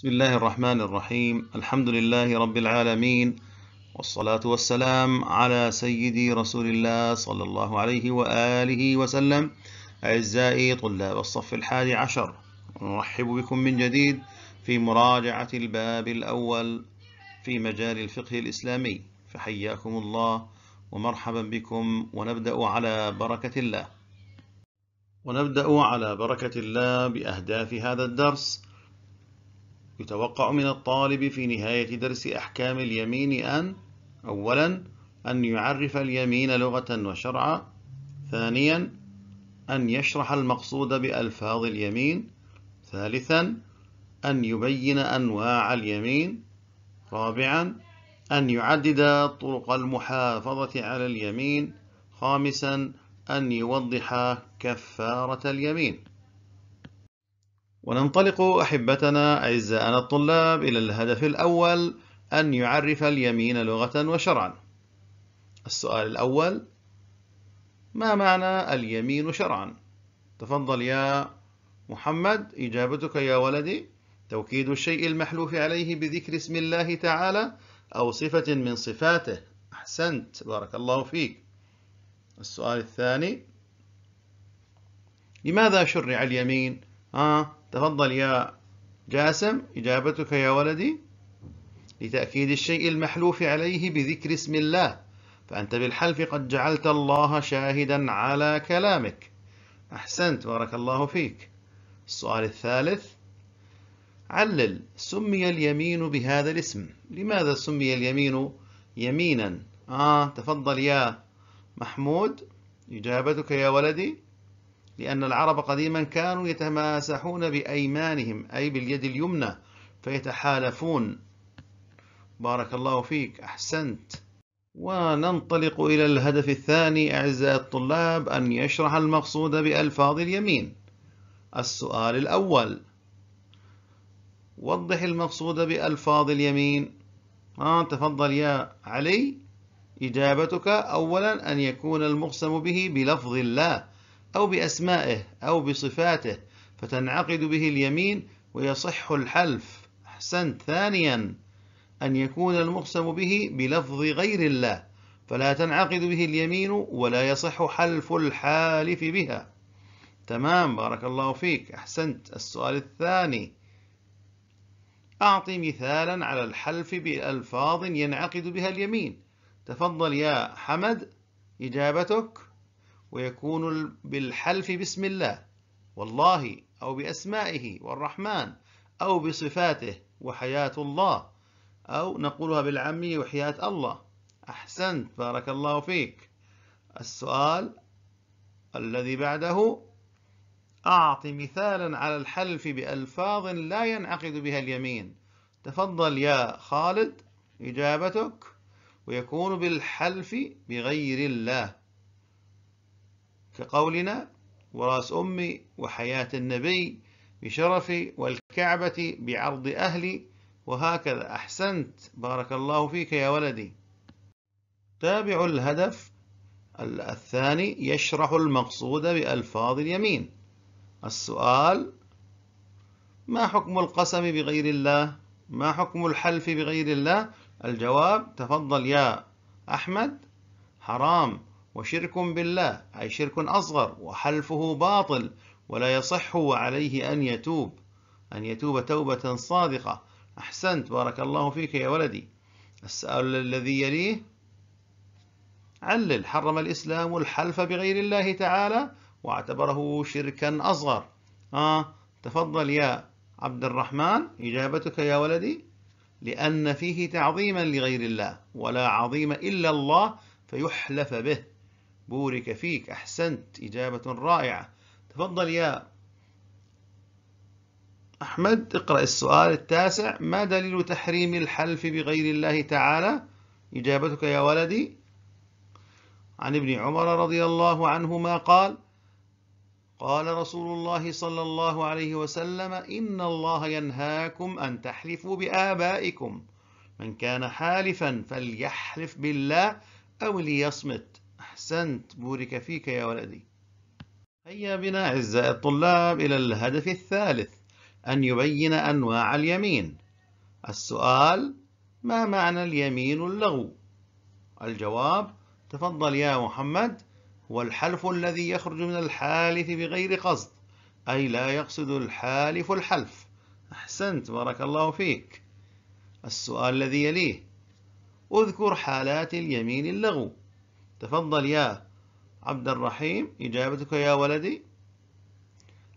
بسم الله الرحمن الرحيم الحمد لله رب العالمين والصلاة والسلام على سيدي رسول الله صلى الله عليه وآله وسلم أعزائي طلاب الصف الحادي عشر نرحب بكم من جديد في مراجعة الباب الأول في مجال الفقه الإسلامي فحياكم الله ومرحبا بكم ونبدأ على بركة الله ونبدأ على بركة الله بأهداف هذا الدرس يتوقع من الطالب في نهاية درس أحكام اليمين أن أولا أن يعرف اليمين لغة وشرعا ثانيا أن يشرح المقصود بألفاظ اليمين ثالثا أن يبين أنواع اليمين رابعا أن يعدد طرق المحافظة على اليمين خامسا أن يوضح كفارة اليمين وننطلق أحبتنا أعزائنا الطلاب إلى الهدف الأول أن يعرف اليمين لغة وشرعا السؤال الأول ما معنى اليمين شرعا؟ تفضل يا محمد إجابتك يا ولدي توكيد الشيء المحلوف عليه بذكر اسم الله تعالى أو صفة من صفاته أحسنت بارك الله فيك السؤال الثاني لماذا شرع اليمين؟ آه تفضل يا جاسم إجابتك يا ولدي لتأكيد الشيء المحلوف عليه بذكر اسم الله فأنت بالحلف قد جعلت الله شاهدا على كلامك أحسنت بارك الله فيك السؤال الثالث علل سمي اليمين بهذا الاسم لماذا سمي اليمين يمينا آه تفضل يا محمود إجابتك يا ولدي لأن العرب قديما كانوا يتماسحون بأيمانهم أي باليد اليمنى فيتحالفون بارك الله فيك أحسنت وننطلق إلى الهدف الثاني أعزائي الطلاب أن يشرح المقصود بألفاظ اليمين السؤال الأول وضح المقصود بألفاظ اليمين آه تفضل يا علي إجابتك أولا أن يكون المقسم به بلفظ الله أو بأسمائه أو بصفاته فتنعقد به اليمين ويصح الحلف أحسنت ثانيا أن يكون المقسم به بلفظ غير الله فلا تنعقد به اليمين ولا يصح حلف الحالف بها تمام بارك الله فيك أحسنت السؤال الثاني أعطي مثالا على الحلف بألفاظ ينعقد بها اليمين تفضل يا حمد إجابتك ويكون بالحلف باسم الله والله أو بأسمائه والرحمن أو بصفاته وحياة الله أو نقولها بالعمي وحياة الله أحسنت بارك الله فيك السؤال الذي بعده أعط مثالا على الحلف بألفاظ لا ينعقد بها اليمين تفضل يا خالد إجابتك ويكون بالحلف بغير الله كقولنا وراس أمي وحياة النبي بشرفي والكعبة بعرض أهلي وهكذا أحسنت بارك الله فيك يا ولدي تابع الهدف الثاني يشرح المقصود بألفاظ اليمين السؤال ما حكم القسم بغير الله ما حكم الحلف بغير الله الجواب تفضل يا أحمد حرام وشرك بالله أي شرك أصغر وحلفه باطل ولا يصح وعليه أن يتوب أن يتوب توبة صادقة أحسنت بارك الله فيك يا ولدي السؤال الذي يليه علل حرم الإسلام الحلف بغير الله تعالى واعتبره شركا أصغر آه تفضل يا عبد الرحمن إجابتك يا ولدي لأن فيه تعظيما لغير الله ولا عظيم إلا الله فيحلف به بورك فيك أحسنت إجابة رائعة تفضل يا أحمد اقرأ السؤال التاسع ما دليل تحريم الحلف بغير الله تعالى إجابتك يا ولدي عن ابن عمر رضي الله عنهما قال قال رسول الله صلى الله عليه وسلم إن الله ينهاكم أن تحلفوا بآبائكم من كان حالفا فليحلف بالله أو ليصمت أحسنت بورك فيك يا ولدي هيا بنا أعزائي الطلاب إلى الهدف الثالث أن يبين أنواع اليمين السؤال ما معنى اليمين اللغو؟ الجواب تفضل يا محمد هو الحلف الذي يخرج من الحالف بغير قصد أي لا يقصد الحالف الحلف أحسنت بارك الله فيك السؤال الذي يليه اذكر حالات اليمين اللغو تفضل يا عبد الرحيم إجابتك يا ولدي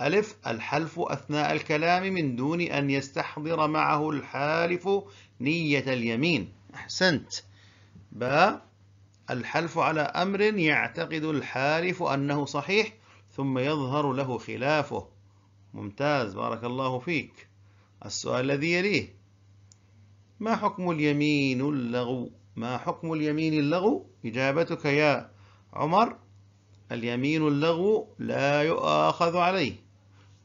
ألف الحلف أثناء الكلام من دون أن يستحضر معه الحالف نية اليمين أحسنت باء الحلف على أمر يعتقد الحالف أنه صحيح ثم يظهر له خلافه ممتاز بارك الله فيك السؤال الذي يليه ما حكم اليمين اللغو ما حكم اليمين اللغو إجابتك يا عمر اليمين اللغو لا يؤاخذ عليه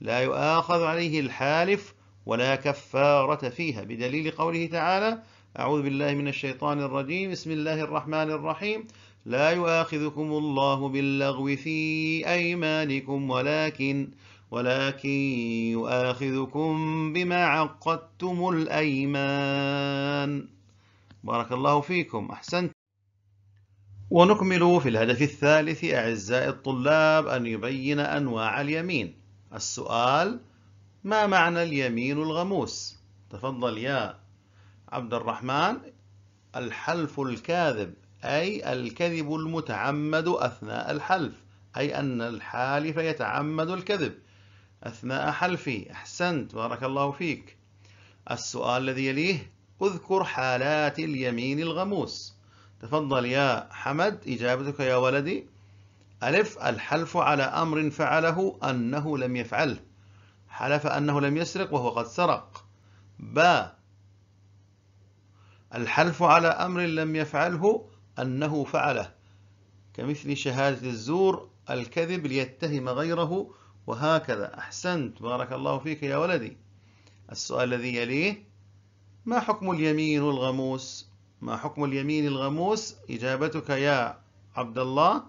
لا يؤاخذ عليه الحالف ولا كفارة فيها بدليل قوله تعالى أعوذ بالله من الشيطان الرجيم بسم الله الرحمن الرحيم لا يؤاخذكم الله باللغو في أيمانكم ولكن ولكن يؤاخذكم بما عقدتم الأيمان بارك الله فيكم أحسنت ونكمل في الهدف الثالث أعزائي الطلاب أن يبين أنواع اليمين السؤال ما معنى اليمين الغموس تفضل يا عبد الرحمن الحلف الكاذب أي الكذب المتعمد أثناء الحلف أي أن الحالف يتعمد الكذب أثناء حلفه أحسنت بارك الله فيك السؤال الذي يليه اذكر حالات اليمين الغموس تفضل يا حمد إجابتك يا ولدي ألف الحلف على أمر فعله أنه لم يفعله حلف أنه لم يسرق وهو قد سرق با الحلف على أمر لم يفعله أنه فعله كمثل شهادة الزور الكذب ليتهم غيره وهكذا أحسنت بارك الله فيك يا ولدي السؤال الذي يليه ما حكم اليمين الغموس ما حكم اليمين الغموس إجابتك يا عبد الله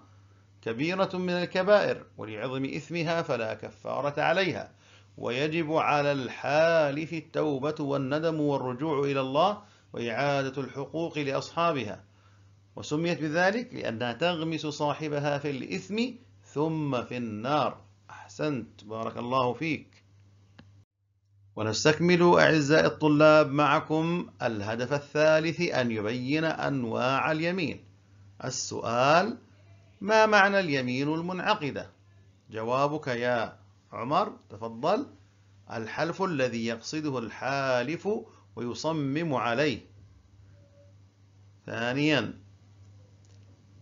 كبيرة من الكبائر ولعظم إثمها فلا كفارة عليها ويجب على الحالف التوبة والندم والرجوع إلى الله وإعادة الحقوق لأصحابها وسميت بذلك لأنها تغمس صاحبها في الإثم ثم في النار أحسنت بارك الله فيك ونستكمل أعزائي الطلاب معكم الهدف الثالث أن يبين أنواع اليمين السؤال ما معنى اليمين المنعقدة؟ جوابك يا عمر تفضل الحلف الذي يقصده الحالف ويصمم عليه ثانيا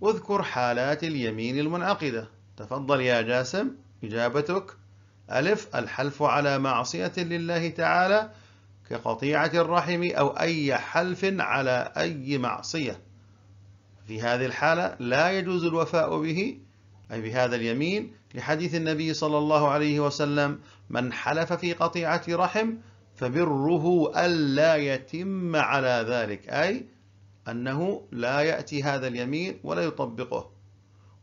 اذكر حالات اليمين المنعقدة تفضل يا جاسم إجابتك ألف الحلف على معصية لله تعالى كقطيعة الرحم أو أي حلف على أي معصية في هذه الحالة لا يجوز الوفاء به أي بهذا اليمين لحديث النبي صلى الله عليه وسلم من حلف في قطيعة رحم فبره ألا يتم على ذلك أي أنه لا يأتي هذا اليمين ولا يطبقه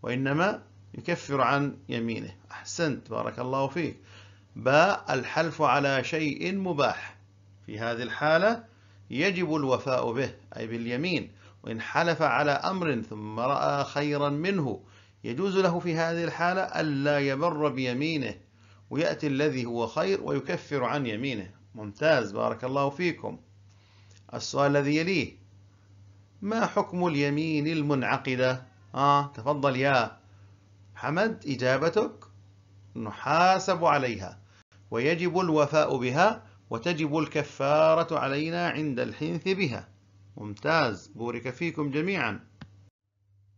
وإنما يكفر عن يمينه أحسنت بارك الله فيك باء الحلف على شيء مباح في هذه الحالة يجب الوفاء به أي باليمين وإن حلف على أمر ثم رأى خيرا منه يجوز له في هذه الحالة ألا يبر بيمينه ويأتي الذي هو خير ويكفر عن يمينه ممتاز بارك الله فيكم السؤال الذي يليه ما حكم اليمين المنعقدة؟ آه تفضل يا حمد إجابتك نحاسب عليها ويجب الوفاء بها وتجب الكفارة علينا عند الحنث بها ممتاز بورك فيكم جميعا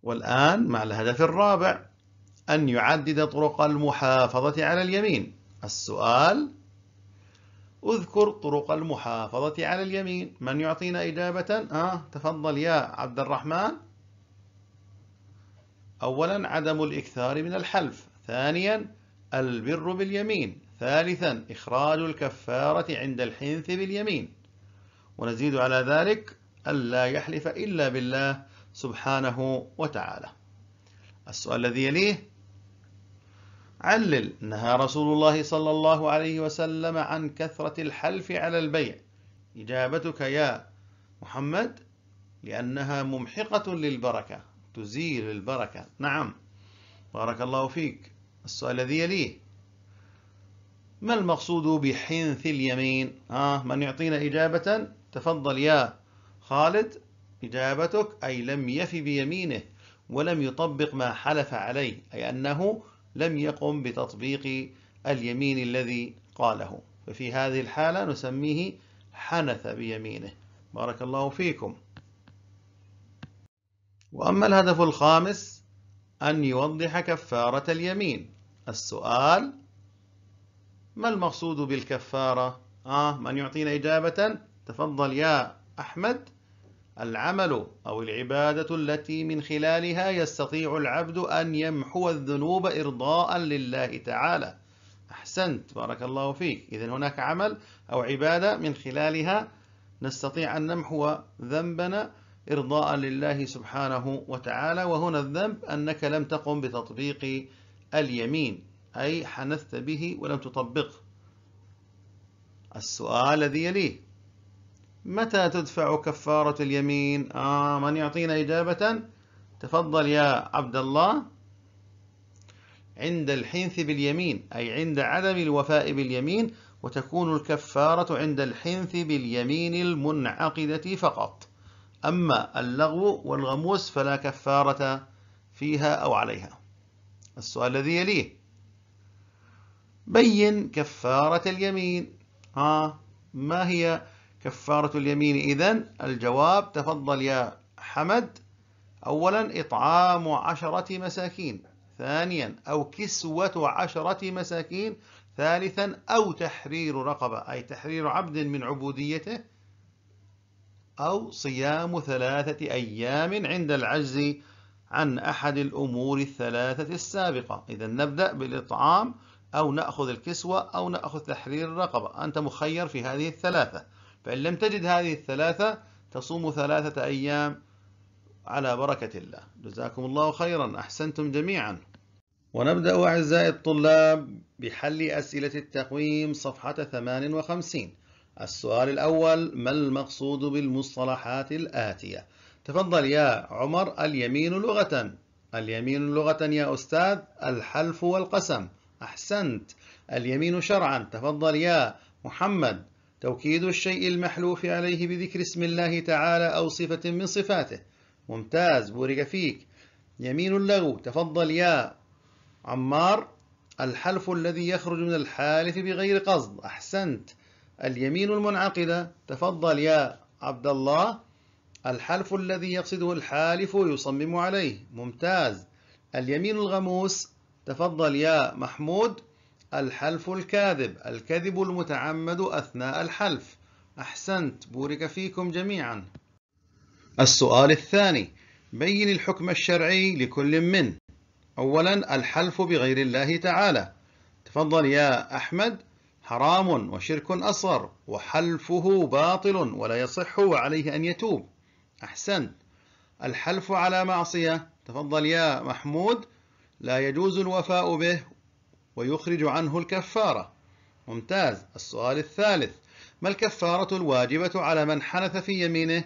والآن مع الهدف الرابع أن يعدد طرق المحافظة على اليمين السؤال اذكر طرق المحافظة على اليمين من يعطينا إجابة؟ آه تفضل يا عبد الرحمن أولا عدم الإكثار من الحلف ثانيا البر باليمين ثالثا إخراج الكفارة عند الحنث باليمين ونزيد على ذلك ألا يحلف إلا بالله سبحانه وتعالى السؤال الذي يليه علل نهى رسول الله صلى الله عليه وسلم عن كثرة الحلف على البيع إجابتك يا محمد لأنها ممحقة للبركة تزيل البركة نعم بارك الله فيك السؤال الذي يليه ما المقصود بحنث اليمين آه من يعطينا إجابة تفضل يا خالد إجابتك أي لم يف بيمينه ولم يطبق ما حلف عليه أي أنه لم يقم بتطبيق اليمين الذي قاله ففي هذه الحالة نسميه حنث بيمينه بارك الله فيكم وأما الهدف الخامس أن يوضح كفارة اليمين السؤال ما المقصود بالكفارة؟ آه من يعطينا إجابة؟ تفضل يا أحمد العمل أو العبادة التي من خلالها يستطيع العبد أن يمحو الذنوب إرضاء لله تعالى أحسنت بارك الله فيك إذا هناك عمل أو عبادة من خلالها نستطيع أن نمحو ذنبنا إرضاء لله سبحانه وتعالى وهنا الذنب أنك لم تقم بتطبيق اليمين أي حنثت به ولم تطبقه السؤال الذي يليه متى تدفع كفارة اليمين؟ آه من يعطينا إجابة؟ تفضل يا عبد الله عند الحنث باليمين أي عند عدم الوفاء باليمين وتكون الكفارة عند الحنث باليمين المنعقدة فقط أما اللغو والغموس فلا كفارة فيها أو عليها السؤال الذي يليه بين كفارة اليمين ها ما هي كفارة اليمين إذا الجواب تفضل يا حمد أولا إطعام عشرة مساكين ثانيا أو كسوة عشرة مساكين ثالثا أو تحرير رقبة أي تحرير عبد من عبوديته أو صيام ثلاثة أيام عند العجز عن أحد الأمور الثلاثة السابقة إذا نبدأ بالإطعام أو نأخذ الكسوة أو نأخذ تحرير الرقبة أنت مخير في هذه الثلاثة فإن لم تجد هذه الثلاثة تصوم ثلاثة أيام على بركة الله جزاكم الله خيرا أحسنتم جميعا ونبدأ أعزائي الطلاب بحل أسئلة التقويم صفحة 58 السؤال الأول ما المقصود بالمصطلحات الآتية تفضل يا عمر اليمين لغة اليمين لغة يا أستاذ الحلف والقسم أحسنت اليمين شرعا تفضل يا محمد توكيد الشيء المحلوف عليه بذكر اسم الله تعالى أو صفة من صفاته ممتاز بورك فيك يمين اللغو تفضل يا عمار الحلف الذي يخرج من الحالف بغير قصد أحسنت اليمين المنعقدة تفضل يا عبد الله الحلف الذي يقصده الحالف يصمم عليه ممتاز اليمين الغموس تفضل يا محمود الحلف الكاذب الكذب المتعمد أثناء الحلف أحسنت بورك فيكم جميعا السؤال الثاني بين الحكم الشرعي لكل من أولا الحلف بغير الله تعالى تفضل يا أحمد حرام وشرك أصغر وحلفه باطل ولا يصح وعليه أن يتوب أحسن الحلف على معصية تفضل يا محمود لا يجوز الوفاء به ويخرج عنه الكفارة ممتاز السؤال الثالث ما الكفارة الواجبة على من حنث في يمينه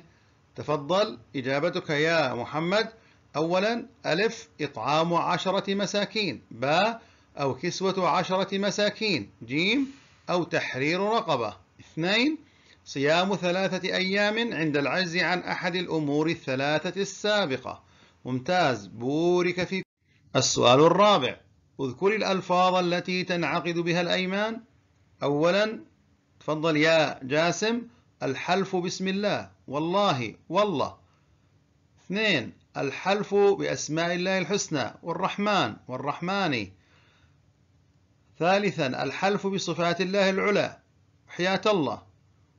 تفضل إجابتك يا محمد أولا ألف إطعام عشرة مساكين باء أو كسوة عشرة مساكين جيم أو تحرير رقبة اثنين صيام ثلاثة أيام عند العجز عن أحد الأمور الثلاثة السابقة ممتاز بورك في السؤال الرابع اذكر الألفاظ التي تنعقد بها الأيمان أولا تفضل يا جاسم الحلف بسم الله والله والله اثنين الحلف بأسماء الله الحسنى والرحمن والرحمن ثالثا الحلف بصفات الله العلى حياة الله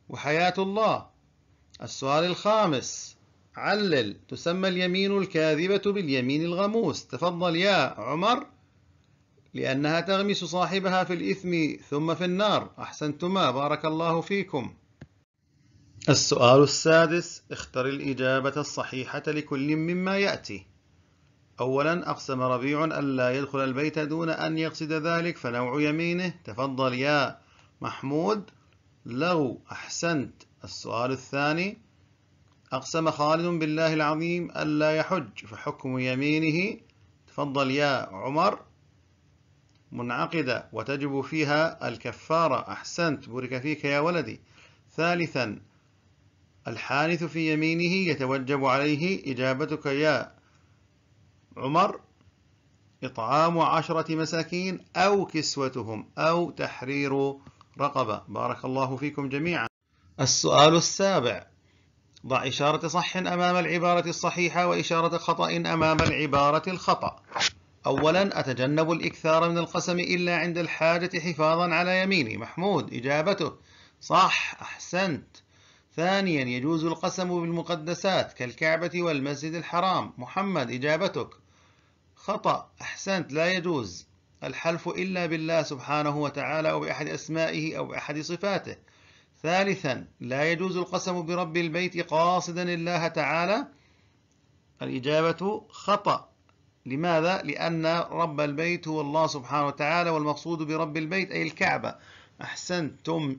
وحياة الله السؤال الخامس علل تسمى اليمين الكاذبة باليمين الغموس تفضل يا عمر لأنها تغمس صاحبها في الإثم ثم في النار أحسنتما بارك الله فيكم السؤال السادس اختر الإجابة الصحيحة لكل مما يأتي أولا أقسم ربيع ألا يدخل البيت دون أن يقصد ذلك فنوع يمينه تفضل يا محمود لغو أحسنت السؤال الثاني أقسم خالد بالله العظيم ألا يحج فحكم يمينه تفضل يا عمر منعقدة وتجب فيها الكفارة أحسنت بورك فيك يا ولدي ثالثا الحادث في يمينه يتوجب عليه إجابتك يا عمر إطعام عشرة مساكين أو كسوتهم أو تحرير رقبة بارك الله فيكم جميعا السؤال السابع ضع إشارة صح أمام العبارة الصحيحة وإشارة خطأ أمام العبارة الخطأ أولا أتجنب الإكثار من القسم إلا عند الحاجة حفاظا على يميني محمود إجابته صح أحسنت ثانيا يجوز القسم بالمقدسات كالكعبة والمسجد الحرام محمد إجابتك خطأ أحسنت لا يجوز الحلف إلا بالله سبحانه وتعالى أو بأحد أسمائه أو بأحد صفاته ثالثا لا يجوز القسم برب البيت قاصدا الله تعالى الإجابة خطأ لماذا؟ لأن رب البيت هو الله سبحانه وتعالى والمقصود برب البيت أي الكعبة أحسنتم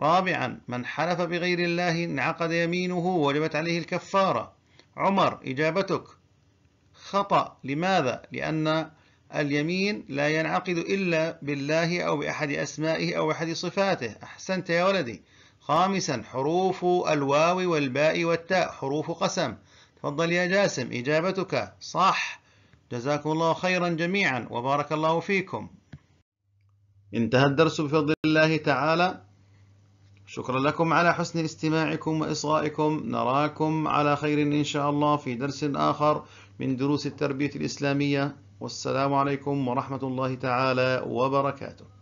رابعا من حلف بغير الله انعقد يمينه وجبت عليه الكفارة عمر إجابتك خطأ لماذا؟ لأن اليمين لا ينعقد إلا بالله أو بأحد أسمائه أو أحد صفاته أحسنت يا ولدي خامسا حروف الواو والباء والتاء حروف قسم تفضل يا جاسم إجابتك صح جزاكم الله خيرا جميعا وبارك الله فيكم انتهى الدرس بفضل الله تعالى شكرا لكم على حسن استماعكم وإصغائكم نراكم على خير إن شاء الله في درس آخر من دروس التربية الإسلامية والسلام عليكم ورحمة الله تعالى وبركاته